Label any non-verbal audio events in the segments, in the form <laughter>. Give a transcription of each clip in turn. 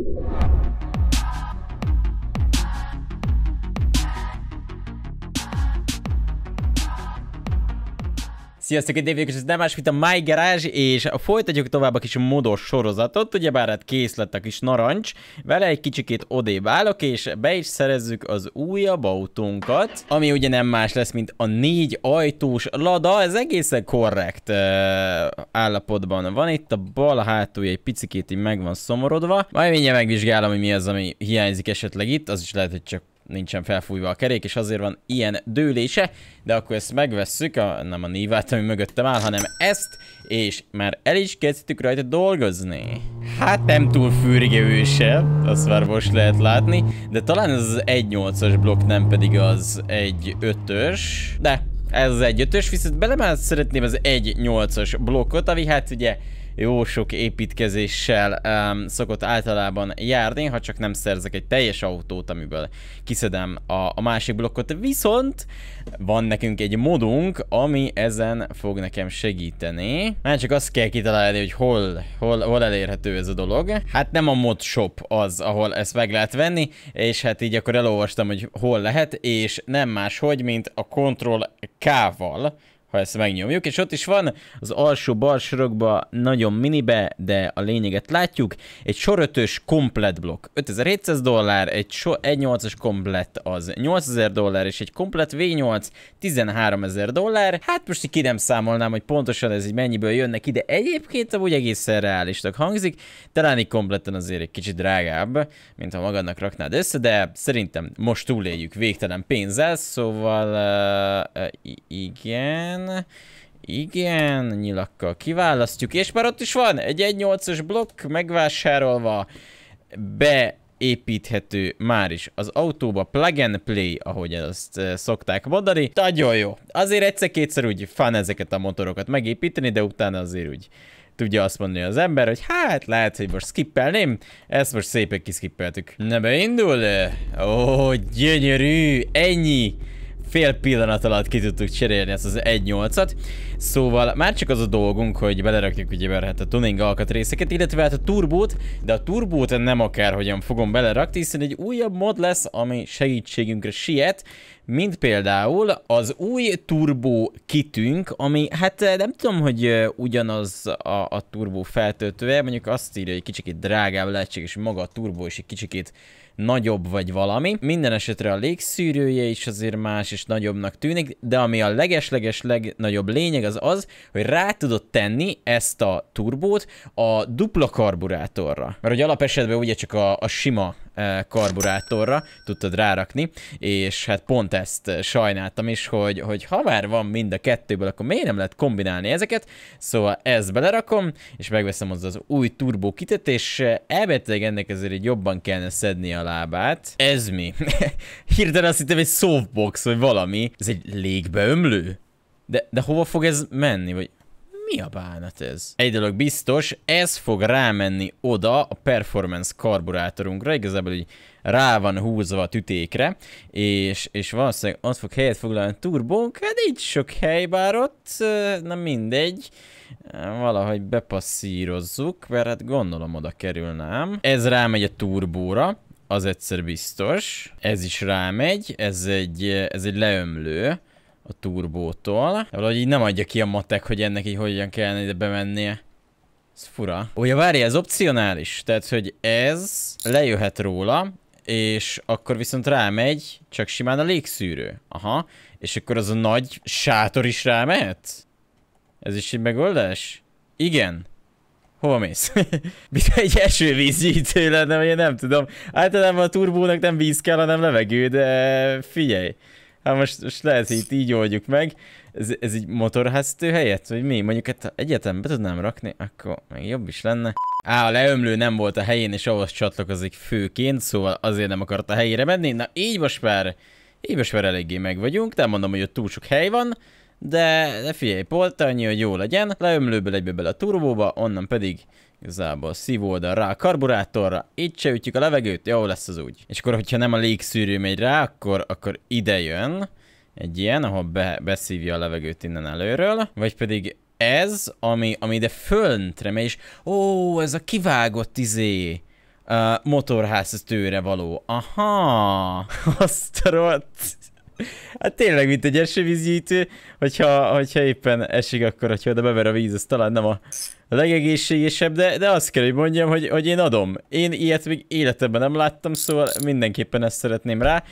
you Sziasztok, Én Dévik, és ez nem más, mint a My Garage, és folytatjuk tovább a kis modos sorozatot, ugyebár hát kész lett a kis narancs, vele egy kicsikét odébb állok, és be is szerezzük az újabb autónkat, ami ugye nem más lesz, mint a négy ajtós Lada, ez egészen korrekt uh, állapotban van, itt a bal hátulja egy picikét így meg van szomorodva, majd mindjárt megvizsgálom, hogy mi az, ami hiányzik esetleg itt, az is lehet, hogy csak nincsen felfújva a kerék, és azért van ilyen dőlése, de akkor ezt megvesszük, a, nem a nívát, ami mögöttem áll, hanem ezt, és már el is kezdtük rajta dolgozni. Hát nem túl fűrgevő se, azt már most lehet látni, de talán ez az 1.8-as blokk, nem pedig az 1.5-ös, de ez az 1.5-ös, viszont bele már szeretném az 1.8-as blokkot, ami hát ugye jó sok építkezéssel um, szokott általában járni, ha csak nem szerzek egy teljes autót, amiből kiszedem a, a másik blokkot. Viszont van nekünk egy modunk, ami ezen fog nekem segíteni. Már csak azt kell kitalálni, hogy hol, hol, hol elérhető ez a dolog. Hát nem a mod shop az, ahol ezt meg lehet venni, és hát így akkor elolvastam, hogy hol lehet, és nem máshogy, mint a Ctrl K-val ha ezt megnyomjuk, és ott is van, az alsó bal sorokba nagyon minibe, de a lényeget látjuk, egy sorötös komplet blokk, 5700 dollár, egy, so, egy 8-as komplet az 8000 dollár, és egy komplet V8 13000 dollár, hát most így ki nem számolnám, hogy pontosan ez így mennyiből jönnek ide, egyébként amúgy egészen reálisnak hangzik, talán így kompletten azért egy kicsit drágább, mint ha magadnak raknád össze, de szerintem most túléljük végtelen pénzzel, szóval uh, uh, igen, igen. Igen, nyilakkal kiválasztjuk, és már ott is van, egy 1.8-as blokk megvásárolva, beépíthető már is az autóba, plug and play, ahogy ezt eh, szokták mondani. Nagyon jó, azért egyszer-kétszer úgy fan ezeket a motorokat megépíteni, de utána azért úgy tudja azt mondani az ember, hogy hát lehet, hogy most skippelném, ezt most szépen kiskippeltük. Ne beindul? Eh, ó, gyönyörű, ennyi! fél pillanat alatt ki tudtuk cserélni ezt az 1 8 at Szóval már csak az a dolgunk, hogy belerakjuk ugye hát a tuning alkatrészeket, illetve hát a turbót, de a turbót nem akárhogyan fogom belerakni, hiszen egy újabb mod lesz, ami segítségünkre siet, mint például az új turbó kitünk, ami hát eh, nem tudom, hogy eh, ugyanaz a, a turbó feltöltője, mondjuk azt írja, hogy kicsikét drágább és maga a turbó is egy kicsikét nagyobb vagy valami. Minden esetre a légszűrője is azért más és nagyobbnak tűnik, de ami a legesleges legnagyobb lényeg, az az, hogy rá tudod tenni ezt a turbót a dupla karburátorra. Mert hogy esetben ugye csak a, a sima eh, karburátorra tudtad rárakni, és hát pont ezt eh, sajnáltam is, hogy, hogy ha már van mind a kettőből, akkor miért nem lehet kombinálni ezeket, szóval ezt belerakom, és megveszem az az új turbó kitet, és elvetőleg ennek ezért egy jobban kellene szedni a lábát. Ez mi? <laughs> Hirtelen azt hittem egy softbox, vagy valami. Ez egy légbeömlő? De, de hova fog ez menni, vagy mi a bánat ez? Egy dolog biztos, ez fog rámenni oda a performance karburátorunkra, igazából így rá van húzva a tütékre, és, és valószínűleg Az fog helyet foglalni a turbónk, hát így sok hely bár ott, na mindegy, valahogy bepasszírozzuk, mert hát gondolom oda kerülnám. Ez rámegy a turbóra, az egyszer biztos, ez is rámegy, ez egy, ez egy leömlő, a turbótól. De valahogy így nem adja ki a matek, hogy ennek így hogyan kellene ide bemennie. Ez fura. Ugye várj, ez opcionális. Tehát, hogy ez lejöhet róla, és akkor viszont rámegy, csak simán a légszűrő. Aha. És akkor az a nagy sátor is rámehet? Ez is egy megoldás? Igen. Hova mész? <laughs> Mint egy esővízgyűjtő lenne, vagy én nem tudom. Általában a turbónak nem víz kell, hanem levegő, de figyelj. Hát most, most lehet, hogy itt így oldjuk meg. Ez, ez egy motorháztő helyett, vagy mi? Mondjuk hát, egyetem be tudnám rakni, akkor még jobb is lenne. Á, a leömlő nem volt a helyén, és ahhoz csatlakozik főként, szóval azért nem akart a helyére menni. Na így most már, így most már eléggé meg vagyunk. Nem mondom, hogy ott túl sok hely van, de, de figyelj, polta annyi, hogy jó legyen. Leömlőből egybe bele a turbóba, onnan pedig Igazából szívóldalra, a karburátorra, itt se ütjük a levegőt, jó lesz az úgy. És akkor, hogyha nem a légszűrő megy rá, akkor, akkor ide jön egy ilyen, ahol be, beszívja a levegőt innen előről, vagy pedig ez, ami, ami ide föntre megy, és ó, ez a kivágott izé, uh, motorház tőre való. Aha, <laughs> azt a rossz. Hát tényleg, mint egy esővízgyűjtő, hogyha, hogyha éppen esik, akkor hogyha oda bever a víz, az talán nem a legegészségesebb, de, de azt kell, hogy mondjam, hogy, hogy én adom. Én ilyet még életemben nem láttam, szóval mindenképpen ezt szeretném rá.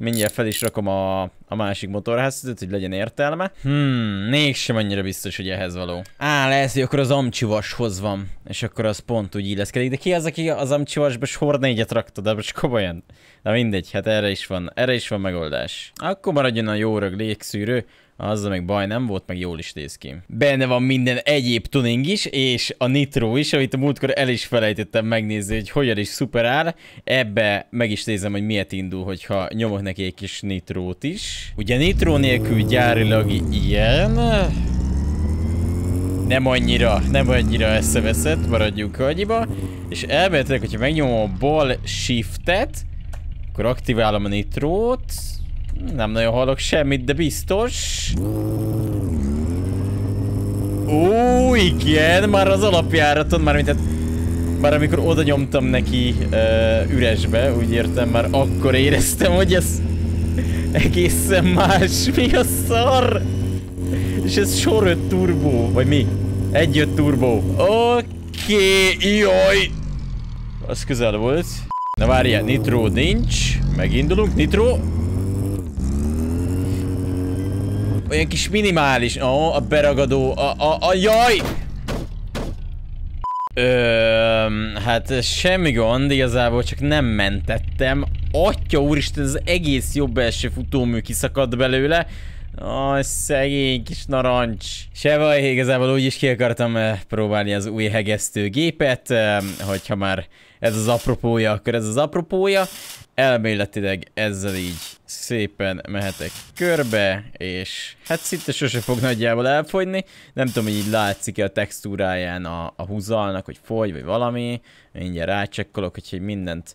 Mindjárt fel is rakom a, a másik motorháztetőt, hogy legyen értelme. Hmm, mégsem annyira biztos, hogy ehhez való. Á, lehet, hogy akkor az amcsivashoz van, és akkor az pont úgy illeszkedik. De ki az, aki az amcsivasba sor négyet rakta, de hát most komolyan? Na mindegy, hát erre is van, erre is van megoldás. Akkor maradjon a jó rög légszűrő, azzal meg baj nem volt, meg jól is néz ki. Benne van minden egyéb tuning is, és a Nitro is, amit a múltkor el is felejtettem megnézni, hogy hogyan is szuperár. Ebbe meg is nézem, hogy miért indul, hogyha nyomok neki egy kis Nitrót is. Ugye Nitro nélkül gyárilag ilyen... Nem annyira, nem annyira eszeveszett, maradjunk annyiba. És elméletileg, hogyha megnyomom a bal shiftet, akkor aktiválom a nitrót, nem nagyon hallok semmit, de biztos. Ó, igen, már az alapjáraton, már mint hát, már amikor oda nyomtam neki uh, üresbe, úgy értem, már akkor éreztem, hogy ez egészen más. <laughs> Mi a szar? És ez sor 5 turbó, vagy mi? Egy 5 turbó. Oké, okay, jaj! Az közel volt. Na várjál, nitró nincs. Megindulunk, nitró. Olyan kis minimális. Ó, oh, a beragadó. A, a, a jaj! Ö, hát semmi gond, igazából csak nem mentettem. Atya úristen, az egész jobb első futómű kiszakadt belőle. Aj, szegény kis narancs. Se baj, igazából úgyis ki akartam eh, próbálni az új hegesztőgépet, eh, hogyha már ez az apropója, akkor ez az apropója. Elméletileg ezzel így szépen mehetek körbe, és hát szinte sose fog nagyjából elfogyni. Nem tudom, hogy így látszik-e a textúráján a, a húzalnak, hogy fogy, vagy valami. Mindjárt rácsekkolok, hogy mindent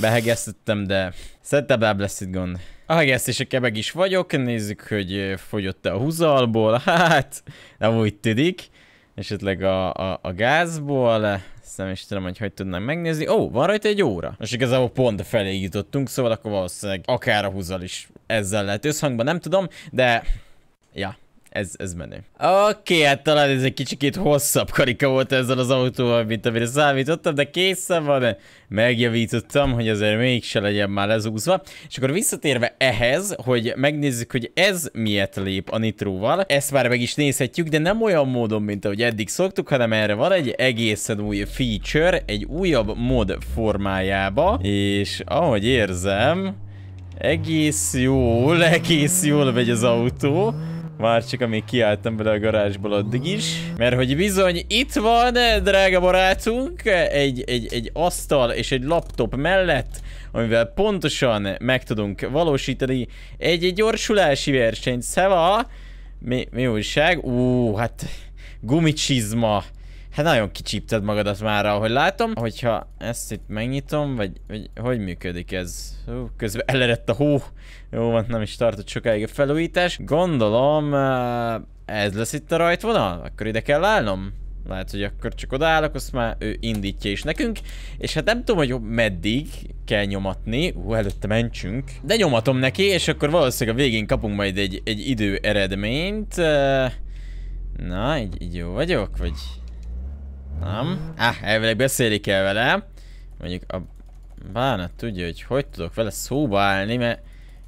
behegeztettem, de szettebb lesz itt gond. A hegesztésekkel meg is vagyok, nézzük, hogy fogyott-e a húzalból, <laughs> hát nem úgy tűnik esetleg a, a, a gázból, nem is tudom, hogy hogy tudnám megnézni. Ó, van rajta egy óra. És igazából pont felé jutottunk, szóval akkor valószínűleg akár a húzal is ezzel lehet összhangban, nem tudom, de... Ja, ez, ez menő. Oké, okay, hát talán ez egy kicsikét hosszabb karika volt ezzel az autóval, mint amire számítottam, de készen van, de megjavítottam, hogy azért mégse legyen már lezúzva. És akkor visszatérve ehhez, hogy megnézzük, hogy ez miért lép a nitróval. Ezt már meg is nézhetjük, de nem olyan módon, mint ahogy eddig szoktuk, hanem erre van egy egészen új feature, egy újabb mod formájába. És ahogy érzem, egész jól, egész jól megy az autó. Már csak amíg kiálltam bele a garázsból addig is. Mert hogy bizony itt van, drága barátunk, egy, egy, egy asztal és egy laptop mellett, amivel pontosan meg tudunk valósítani egy egy gyorsulási versenyt. Szeva! Mi, mi újság? Ú, hát gumicsizma. Hát nagyon kicsípted magadat már, ahogy látom. Hogyha ezt itt megnyitom, vagy, vagy hogy működik ez? Hú, közben elerett a hó. Jó van, nem is tartott sokáig a felújítás. Gondolom, eh, ez lesz itt a rajtvonal? Akkor ide kell állnom? Lehet, hogy akkor csak odaállok, azt már ő indítja is nekünk. És hát nem tudom, hogy meddig kell nyomatni. Hú, előtte mentsünk. De nyomatom neki, és akkor valószínűleg a végén kapunk majd egy, egy idő eredményt. Eh, na, így, így jó vagyok, vagy nem? Ah, elvileg beszélni kell vele. Mondjuk a bánat tudja, hogy hogy tudok vele szóba állni, mert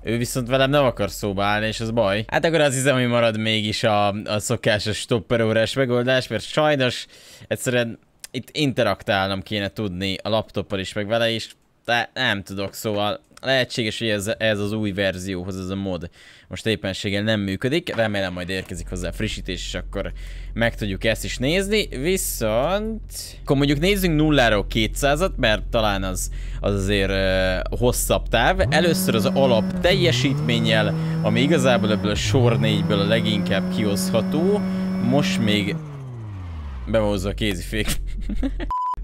ő viszont velem nem akar szóba állni, és az baj. Hát akkor az hiszem, hogy marad mégis a, a szokásos stopperórás megoldás, mert sajnos egyszerűen itt interaktálnom kéne tudni a laptoppal is, meg vele is, de nem tudok, szóval Lehetséges, hogy ez, ez az új verzióhoz, ez a mod most éppenséggel nem működik. Remélem majd érkezik hozzá a frissítés, és akkor meg tudjuk ezt is nézni. Viszont... Akkor mondjuk nézzünk nulláról 200-at, mert talán az, az azért uh, hosszabb táv. Először az alap teljesítménnyel, ami igazából ebből a sor 4-ből a leginkább kihozható. Most még behozza a kézifék. <laughs>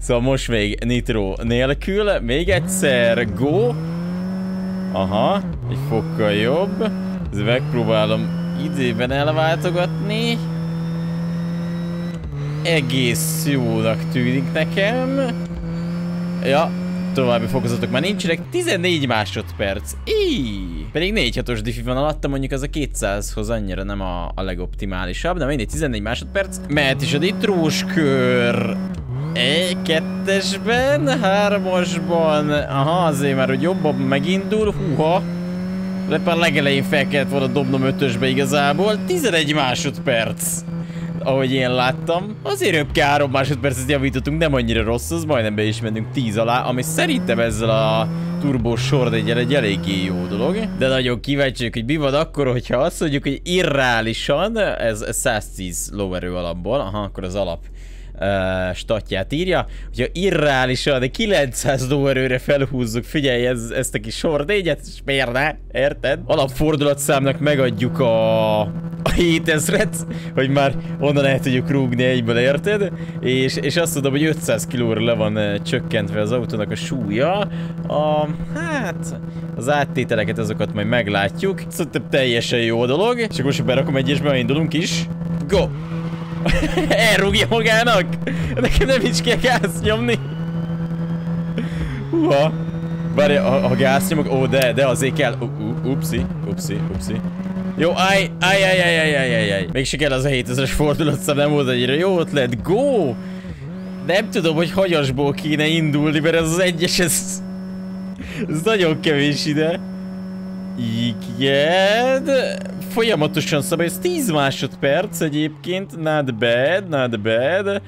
szóval most még Nitro nélkül, még egyszer, go! Aha, egy fokkal jobb. Ez megpróbálom időben elváltogatni. Egész jónak tűnik nekem. Ja, további fokozatok már nincsenek. 14 másodperc. Íj! Pedig 4 hatos diffi van alatta, mondjuk az a 200-hoz annyira nem a, a legoptimálisabb, de mindegy 14 másodperc. Mehet is a ditrós kör egy kettesben, hármasban, aha, azért már, hogy jobban megindul, húha. a legelején fel kellett volna dobnom ötösbe igazából, 11 másodperc. Ahogy én láttam, azért jobb három másodpercet javítottunk, nem annyira rossz, az majdnem be is mentünk 10 alá, ami szerintem ezzel a turbós sordegyel egy eléggé jó dolog. De nagyon kíváncsiak, hogy mi van akkor, hogyha azt mondjuk, hogy irreálisan, ez, ez 110 lóerő alapból, aha, akkor az alap uh, statját írja. Hogyha irreálisan, de 900 dollárőre felhúzzuk, figyelj, ez, ezt a kis sor négyet, és miért ne? Érted? Alapfordulatszámnak megadjuk a, a 7000-et, hogy már onnan el tudjuk rúgni egyből, érted? És, és azt tudom, hogy 500 kilóra le van csökkentve az autónak a súlya. A, hát, az áttételeket, azokat majd meglátjuk. szóval teljesen jó dolog. És akkor most berakom egyesbe, indulunk is. Go! <laughs> Elrúgja magának? Nekem nem is kell gáz nyomni. Húha. Várj, a, a gáz nyomok, ó, de, de azért kell. upsi, upsi, upsi. Jó, állj, állj, állj, állj, állj, állj, állj, állj. Még se kell az a 7000-es fordulatszám, nem volt egyre jó ötlet. Go! Nem tudom, hogy hagyasból kéne indulni, mert ez az egyes, ez... Ez nagyon kevés ide. Igen, folyamatosan szabad, ez 10 másodperc egyébként, not bad, not bad.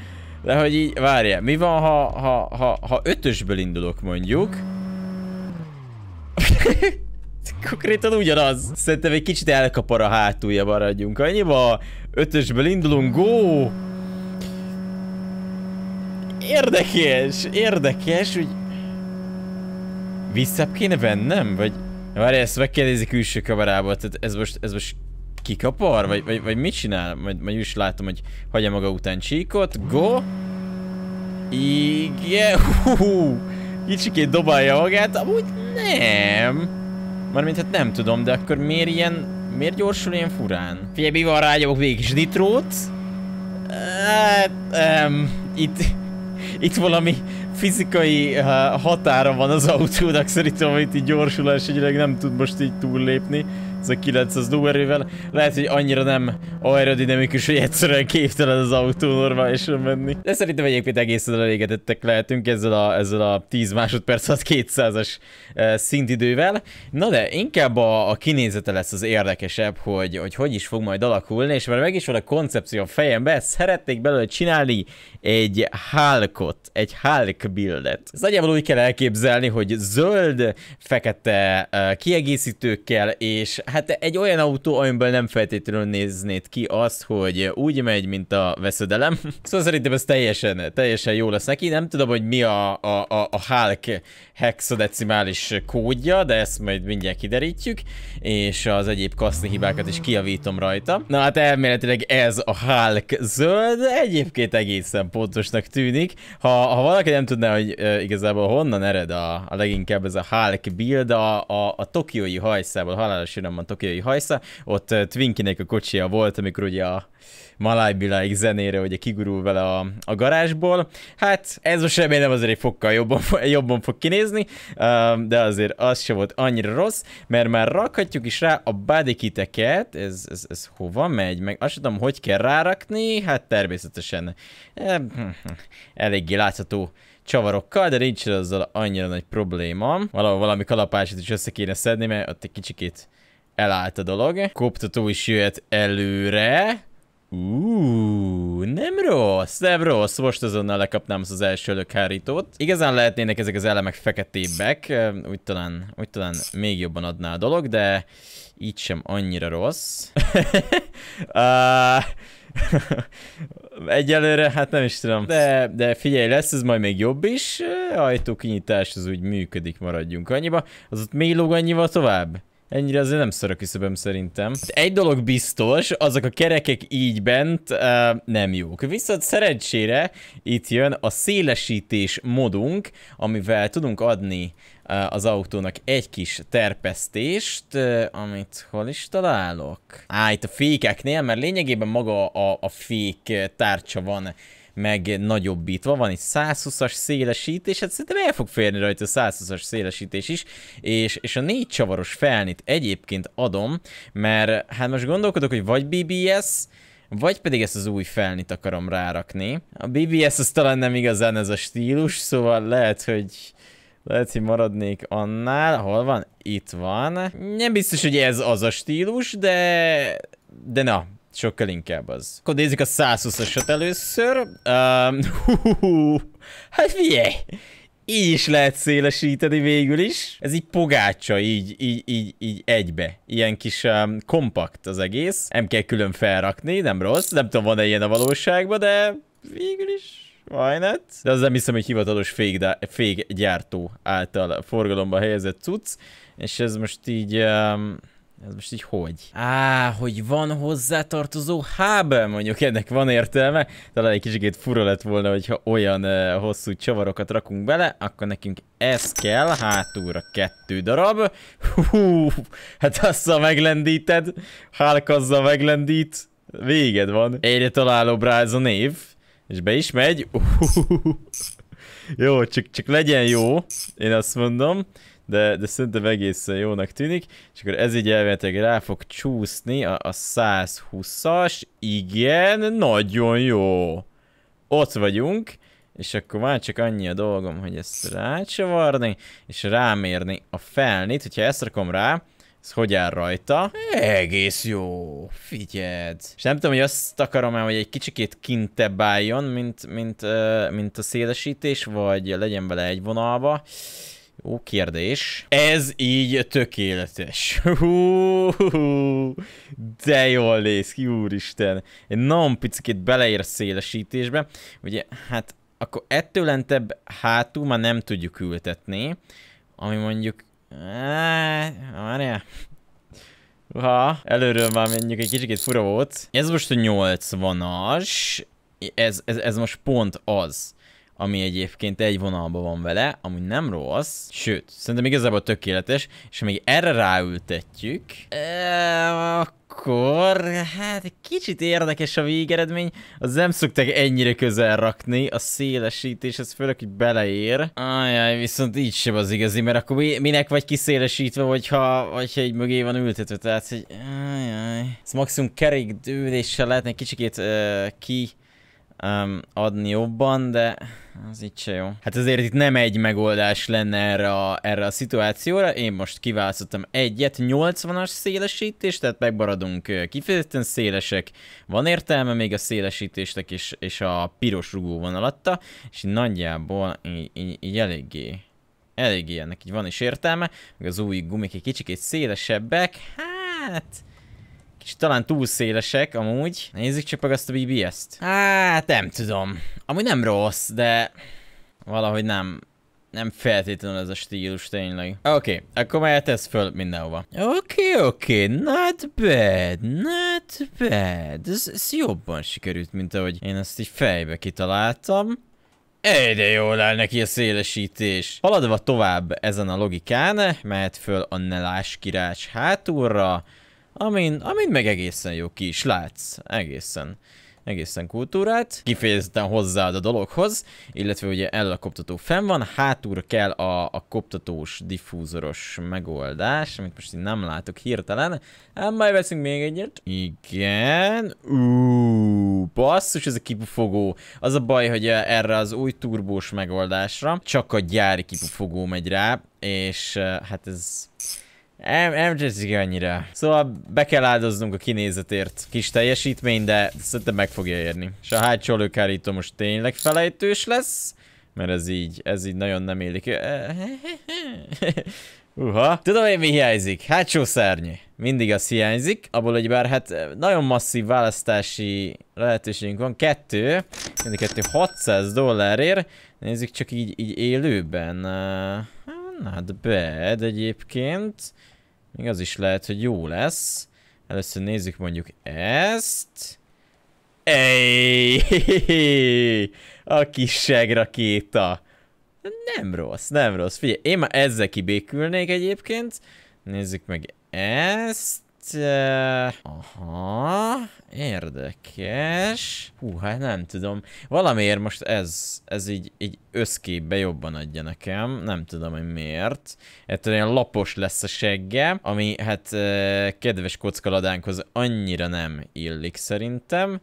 De hogy így, várjál, mi van, ha, ha, ha, ha ötösből indulok mondjuk? <laughs> Konkrétan ugyanaz. Szerintem egy kicsit elkapar a hátulja, maradjunk van, Ötösből indulunk, go! Érdekes, érdekes, hogy... Visszább kéne vennem, vagy... Várj, ezt megkérdezi külső kamerába, tehát ez most, ez most kikapar? Vagy, vagy, vagy mit csinál? Majd, majd is látom, hogy hagyja maga után csíkot. Go! Igen! Hú! Kicsikét dobálja magát, amúgy nem! Mármint hát nem tudom, de akkor miért ilyen... Miért gyorsul ilyen furán? Figyelj, mi van, rágyomok végig is nitrót? Hát... Um, itt itt valami fizikai uh, határa van az autónak szerintem, amit így gyorsulás egyébként nem tud most így túllépni. Ez a 900 lóerővel. Lehet, hogy annyira nem aerodinamikus, hogy egyszerűen képtelen az autó normálisan menni. De szerintem egyébként egészen elégedettek lehetünk ezzel a, ezzel a 10 másodperc alatt 200-as eh, szintidővel. Na de inkább a, a kinézete lesz az érdekesebb, hogy, hogy hogy is fog majd alakulni, és már meg is van a koncepció a fejembe, szeretnék belőle csinálni egy Hulkot, egy Hulk buildet. Ez nagyjából úgy kell elképzelni, hogy zöld, fekete kiegészítőkkel, és hát egy olyan autó, amiből nem feltétlenül néznéd ki azt, hogy úgy megy, mint a veszedelem. <laughs> Szóval szerintem ez teljesen, teljesen jó lesz neki. Nem tudom, hogy mi a, a, a, a Hulk hexadecimális kódja, de ezt majd mindjárt kiderítjük, és az egyéb kaszni hibákat is kiavítom rajta. Na hát elméletileg ez a Hulk zöld, egyébként egészen pontosnak tűnik. Ha, ha valaki nem tudná, hogy uh, igazából honnan ered a, a leginkább ez a Hulk build, a, a, a tokiói hajszából, halálos a tokiói hajsza, ott uh, Twinkinek a kocsia volt, amikor ugye a Malájbiláig zenére, hogy kigurul vele a, a garázsból. Hát ez most remélem azért egy fokkal jobban, jobban fog kinézni, de azért az se volt annyira rossz, mert már rakhatjuk is rá a bodykiteket, ez, ez, ez hova megy, meg azt tudom, hogy kell rárakni, hát természetesen e, hm, eléggé látható csavarokkal, de nincs azzal annyira nagy probléma. Valahol valami kalapácsot is össze kéne szedni, mert ott egy kicsikét elállt a dolog. Koptató is jöhet előre. Úúúú, nem rossz, nem rossz. Most azonnal lekapnám az első lökhárítót. Igazán lehetnének ezek az elemek feketébbek, úgy talán, úgy talán még jobban adná a dolog, de így sem annyira rossz. uh... <laughs> <laughs> Egyelőre, hát nem is tudom. De, de figyelj, lesz ez majd még jobb is. Ajtókinyitás az úgy működik, maradjunk annyiba. Az ott mély annyival tovább? Ennyire azért nem szar a küszöböm szerintem. Egy dolog biztos, azok a kerekek így bent uh, nem jók. Viszont szerencsére itt jön a szélesítés modunk, amivel tudunk adni uh, az autónak egy kis terpesztést, uh, amit hol is találok? Á, itt a fékeknél, mert lényegében maga a, a fék tárcsa van meg nagyobbítva, van egy 120-as szélesítés, hát szerintem el fog férni rajta a 120-as szélesítés is, és, és a négy csavaros felnit egyébként adom, mert hát most gondolkodok, hogy vagy BBS, vagy pedig ezt az új felnit akarom rárakni. A BBS az talán nem igazán ez a stílus, szóval lehet, hogy lehet, hogy maradnék annál. Hol van? Itt van. Nem biztos, hogy ez az a stílus, de... De na, Sokkal inkább az. Akkor nézzük a 120-asat először. Um, hú, hú, hú. Hát figyelj! Így is lehet szélesíteni végül is. Ez így pogácsa, így, így, így, így egybe. Ilyen kis um, kompakt az egész. Nem kell külön felrakni, nem rossz. Nem tudom, van-e ilyen a valóságban, de végül is... Why not? De az nem hiszem, hogy hivatalos gyártó által forgalomba helyezett cucc. És ez most így... Um, ez most így hogy? Á, hogy van hozzátartozó hábel, mondjuk ennek van értelme. Talán egy kicsit fura lett volna, hogyha olyan uh, hosszú csavarokat rakunk bele, akkor nekünk ez kell, hátulra kettő darab. Hú, hát a meglendíted, hálkazzal meglendít, véged van. Egyre találó rá a név, és be is megy. Uh, jó, csak, csak legyen jó, én azt mondom de, de szerintem egészen jónak tűnik, és akkor ez így elméletileg rá fog csúszni a, a 120-as, igen, nagyon jó. Ott vagyunk, és akkor már csak annyi a dolgom, hogy ezt rácsavarni, és rámérni a felnit, hogyha ezt rakom rá, ez hogy áll rajta? Egész jó, figyeld. És nem tudom, hogy azt akarom-e, hogy egy kicsikét kintebb álljon, mint, mint, mint a szélesítés, vagy legyen vele egy vonalba. Jó kérdés. Ez így tökéletes. Hú, de jól néz ki, úristen. Egy nagyon picit beleér a szélesítésbe. Ugye, hát akkor ettől lentebb hátul már nem tudjuk ültetni. Ami mondjuk... Eh, ha, előről már mondjuk egy kicsit fura volt. Ez most a 80-as. Ez, ez, ez most pont az ami egyébként egy vonalban van vele, ami nem rossz, sőt, szerintem igazából tökéletes, és ha még erre ráültetjük, akkor, hát kicsit érdekes a végeredmény, az nem szokták ennyire közel rakni, a szélesítés, ez főleg, hogy beleér. Ajaj, viszont így sem az igazi, mert akkor minek vagy kiszélesítve, hogyha, vagy egy mögé van ültetve, tehát, hogy ajaj. Ez maximum kerék dűléssel lehetne kicsikét uh, ki um, adni jobban, de az itt se jó. Hát azért itt nem egy megoldás lenne erre a, erre a szituációra, én most kiválasztottam egyet, 80-as szélesítés, tehát megmaradunk kifejezetten szélesek, van értelme még a szélesítésnek és, és a piros rugó vonalatta, és nagyjából így, így, így eléggé eléggé ennek így van is értelme, meg az új gumik egy kicsikét szélesebbek, hát Kicsit talán túl szélesek amúgy. Nézzük csak meg azt a BBS-t. Hát nem tudom. Amúgy nem rossz, de valahogy nem. Nem feltétlenül ez a stílus tényleg. Oké, okay, akkor mehet tesz föl mindenhova. Oké, okay, oké, okay, not bad, not bad. Ez, ez jobban sikerült, mint ahogy én ezt így fejbe kitaláltam. Ej, de jól áll neki a szélesítés. Haladva tovább ezen a logikán, mehet föl a Nelás király hátulra, Amin, amin meg egészen jó ki is látsz. Egészen egészen kultúrát, kifejezetten hozzáad a dologhoz, illetve ugye el a koptató fenn van, hátúra kell a, a koptatós, diffúzoros megoldás, amit most én nem látok hirtelen. Hát majd veszünk még egyet. Igen. uuuuh, basszus, ez a kipufogó. Az a baj, hogy erre az új turbós megoldásra csak a gyári kipufogó megy rá, és hát ez nem, nem tetszik annyira. Szóval be kell áldoznunk a kinézetért. Kis teljesítmény, de szerintem meg fogja érni. És a hátsó lőkárító most tényleg felejtős lesz. Mert ez így, ez így nagyon nem élik. <laughs> Uha. Tudom én mi hiányzik. Hátsó szárny. Mindig az hiányzik. Abból, egy bár hát nagyon masszív választási lehetőségünk van. Kettő. Mind a kettő 600 dollárért. Nézzük csak így, így élőben. Uh, not hát, bad egyébként. Még az is lehet, hogy jó lesz. Először nézzük mondjuk ezt. Ej, a kis segrakéta. Nem rossz, nem rossz. Figyelj, én már ezzel kibékülnék egyébként. Nézzük meg ezt. Hát, eh, aha, érdekes. Hú, hát nem tudom. Valamiért most ez, ez így, így összképbe jobban adja nekem. Nem tudom, hogy miért. Ettől olyan lapos lesz a segge, ami hát eh, kedves kockaladánkhoz annyira nem illik szerintem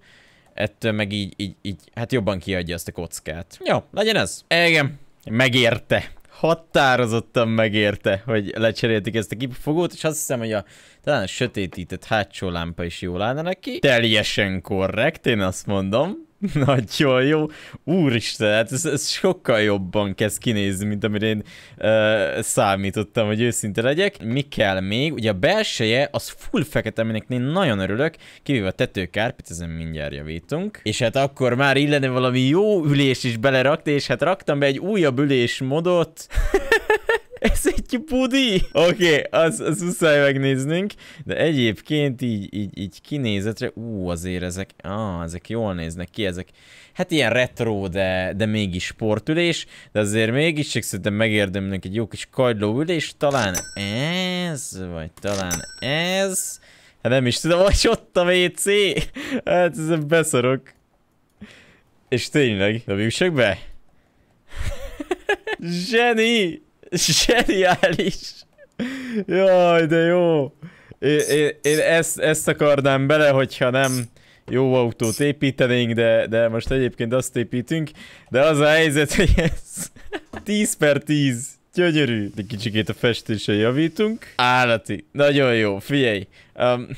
ettől meg így, így, így, hát jobban kiadja azt a kockát. Jó, legyen ez. Igen, megérte határozottan megérte, hogy lecserélték ezt a kipufogót, és azt hiszem, hogy a talán a sötétített hátsó lámpa is jól állna neki. Teljesen korrekt, én azt mondom. <laughs> Nagyon jó. Úristen, hát ez, ez sokkal jobban kezd kinézni, mint amire én ö, számítottam, hogy őszinte legyek. Mi kell még? Ugye a belseje az full fekete, aminek én nagyon örülök, kivéve a tetőkárpit, ezen mindjárt javítunk. És hát akkor már illene valami jó ülés is belerakni, és hát raktam be egy újabb ülésmodot. <laughs> <laughs> Ez egy pudi! Oké, okay, az, az muszáj megnéznünk, de egyébként így, így, így kinézetre, ú, azért ezek, á, ezek jól néznek ki, ezek, hát ilyen retro, de, de mégis sportülés, de azért mégis csak szerintem megérdemlünk egy jó kis kagylóülés, talán ez, vagy talán ez, hát nem is tudom, hogy ott a WC, hát ezen beszorok. És tényleg, a be? <laughs> Zseni! Zseniális! Jaj, de jó! Én, én, én ezt, ezt akarnám bele, hogyha nem jó autót építenénk, de, de most egyébként azt építünk. De az a helyzet, hogy ez 10 per 10. Gyönyörű. De kicsikét a festésen javítunk. Állati. Nagyon jó, figyelj. Um,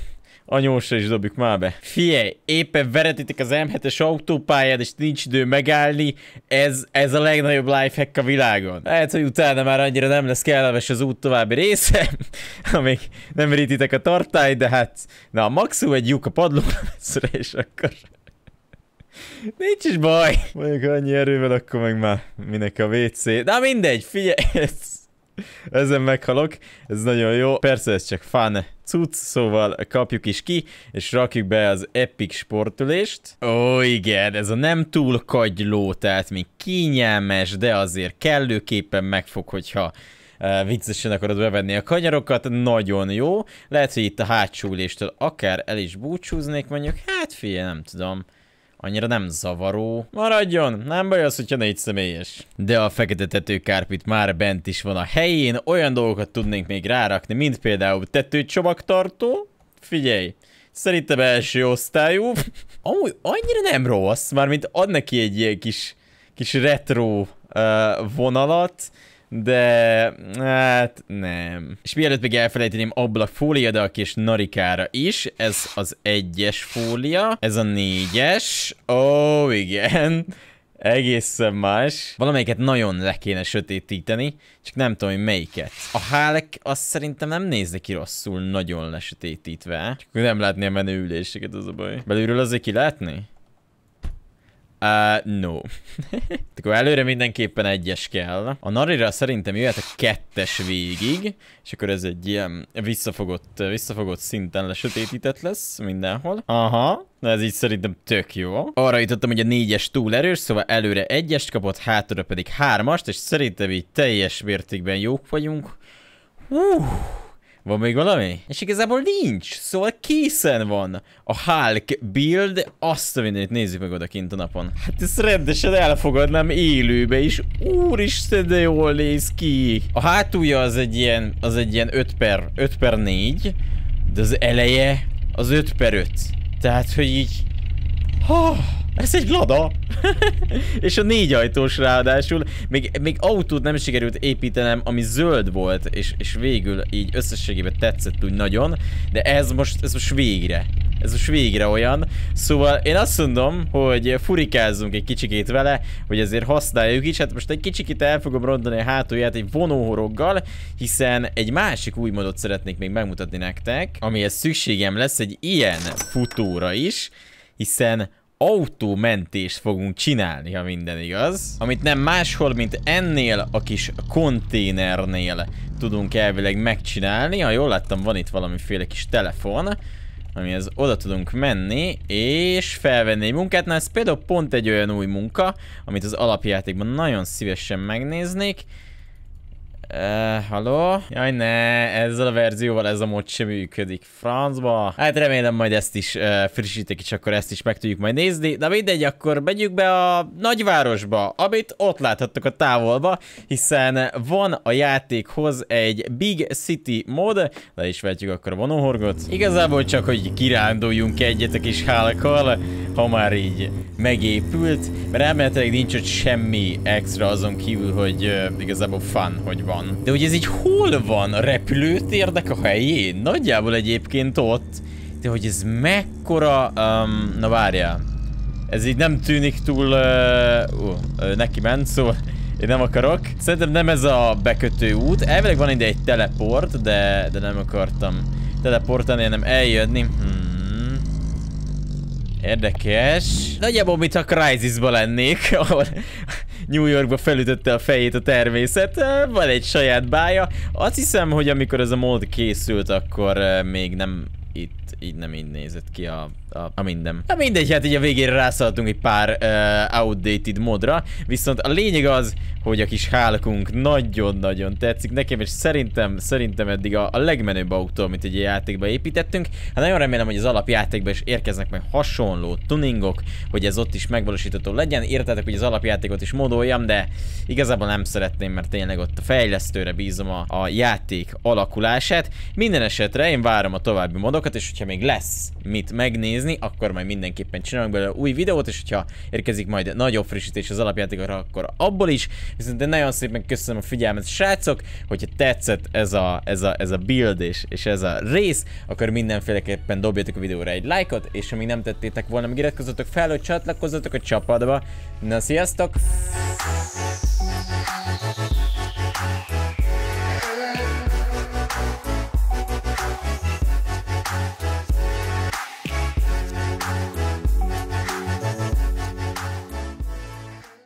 Anyósra is dobjuk már be. Fie, éppen veretitek az M7-es autópályát, és nincs idő megállni. Ez, ez a legnagyobb lifehack a világon. Lehet, hogy utána már annyira nem lesz kellemes az út további része, <laughs> amíg nem rítitek a tartály, de hát na, maximum egy lyuk a padlóra és akkor... <laughs> Nincs is baj. Mondjuk annyi erővel, akkor meg már minek a WC. Na mindegy, figyelj, ezen meghalok, ez nagyon jó. Persze ez csak fun cucc, szóval kapjuk is ki, és rakjuk be az epic sportülést. Ó, igen, ez a nem túl kagyló, tehát még kényelmes, de azért kellőképpen megfog, hogyha Uh, viccesen akarod bevenni a kanyarokat, nagyon jó. Lehet, hogy itt a hátsó akár el is búcsúznék, mondjuk, hát figyelj, nem tudom annyira nem zavaró. Maradjon, nem baj az, hogyha négy személyes. De a fekete tetőkárpit már bent is van a helyén, olyan dolgokat tudnénk még rárakni, mint például tetőcsomagtartó. Figyelj, szerintem első osztályú. Amúgy annyira nem rossz, mármint ad neki egy ilyen kis, kis retro uh, vonalat, de hát nem. És mielőtt még elfelejteném, de a kis narikára is, ez az egyes fólia, ez a négyes, ó oh, igen, egészen más. Valamelyiket nagyon le kéne sötétíteni, csak nem tudom, hogy melyiket. A hálek azt szerintem nem néz ki rosszul, nagyon lesötétítve. Csak nem látni a menő üléseket, az a baj. Belülről azért ki látni? Uh, no. <laughs> Akkor előre mindenképpen egyes kell. A narira szerintem jöhet a kettes végig, és akkor ez egy ilyen visszafogott, visszafogott szinten lesötétített lesz mindenhol. Aha, Na ez így szerintem tök jó. Arra jutottam, hogy a négyes túl erős, szóval előre egyest kapott, hátra pedig hármast, és szerintem így teljes mértékben jók vagyunk. Uh. Van még valami? És igazából nincs, szóval készen van a Hulk build, azt a mindenit nézzük meg odakint a napon. Hát ezt rendesen elfogadnám élőbe is, úristen de jól néz ki. A hátulja az egy ilyen, az egy ilyen 5 per, 5 per 4, de az eleje az 5 per 5. Tehát, hogy így ha, ez egy lada! <laughs> és a négy ajtós ráadásul, még, még autót nem sikerült építenem, ami zöld volt, és, és végül így összességében tetszett úgy nagyon, de ez most, ez most végre. Ez most végre olyan. Szóval én azt mondom, hogy furikázzunk egy kicsikét vele, hogy ezért használjuk is. Hát most egy kicsikét el fogom rondani a hátulját egy vonóhoroggal, hiszen egy másik új modot szeretnék még megmutatni nektek, amihez szükségem lesz egy ilyen futóra is hiszen autómentést fogunk csinálni, ha minden igaz. Amit nem máshol, mint ennél a kis konténernél tudunk elvileg megcsinálni. Ha jól láttam, van itt valamiféle kis telefon, amihez oda tudunk menni, és felvenni egy munkát. Na ez például pont egy olyan új munka, amit az alapjátékban nagyon szívesen megnéznék. Uh, halló? Jaj ne, ezzel a verzióval ez amúgy sem működik. Francba. Hát remélem majd ezt is uh, frissítik, és akkor ezt is meg tudjuk majd nézni. Na mindegy, akkor megyünk be a nagyvárosba, amit ott láthattok a távolba, hiszen van a játékhoz egy Big City mod, le is vetjük akkor a vonóhorgot. Igazából csak, hogy kiránduljunk egyet a kis hálakkal, ha már így megépült, mert elméletileg nincs ott semmi extra azon kívül, hogy uh, igazából fun, hogy van van. De hogy ez így hol van? A repülőtérnek a helyén? Nagyjából egyébként ott. De hogy ez mekkora... Um, na várjál. Ez így nem tűnik túl... Uh, uh, uh, neki ment, szóval... Én nem akarok. Szerintem nem ez a bekötő út. Elvileg van ide egy teleport, de, de nem akartam teleportani, hanem eljönni. Hmm. Érdekes. Nagyjából, mint a crisis lennék, <laughs> ahol New Yorkba felütötte a fejét a természet, van egy saját bája. Azt hiszem, hogy amikor ez a mód készült, akkor még nem itt, így nem így nézett ki a a, a minden. Na mindegy, hát így a végére rászaladtunk egy pár uh, outdated modra, viszont a lényeg az, hogy a kis hálkunk nagyon-nagyon tetszik nekem, és szerintem, szerintem eddig a, a legmenőbb autó, amit egy játékba építettünk. Hát nagyon remélem, hogy az alapjátékban is érkeznek meg hasonló tuningok, hogy ez ott is megvalósítható legyen. Értetek, hogy az alapjátékot is modoljam, de igazából nem szeretném, mert tényleg ott a fejlesztőre bízom a, a játék alakulását. Minden esetre én várom a további modokat, és hogyha még lesz mit megnézni, nézni, akkor majd mindenképpen csinálunk belőle új videót, és hogyha érkezik majd nagyobb frissítés az alapjátékra, akkor abból is. Viszont de nagyon szépen köszönöm a figyelmet, srácok, hogyha tetszett ez a, ez a, ez a build és, és ez a rész, akkor mindenféleképpen dobjatok a videóra egy lájkot, és amíg nem tettétek volna, meg iratkozzatok fel, hogy csatlakozzatok a csapatba. Na, sziasztok!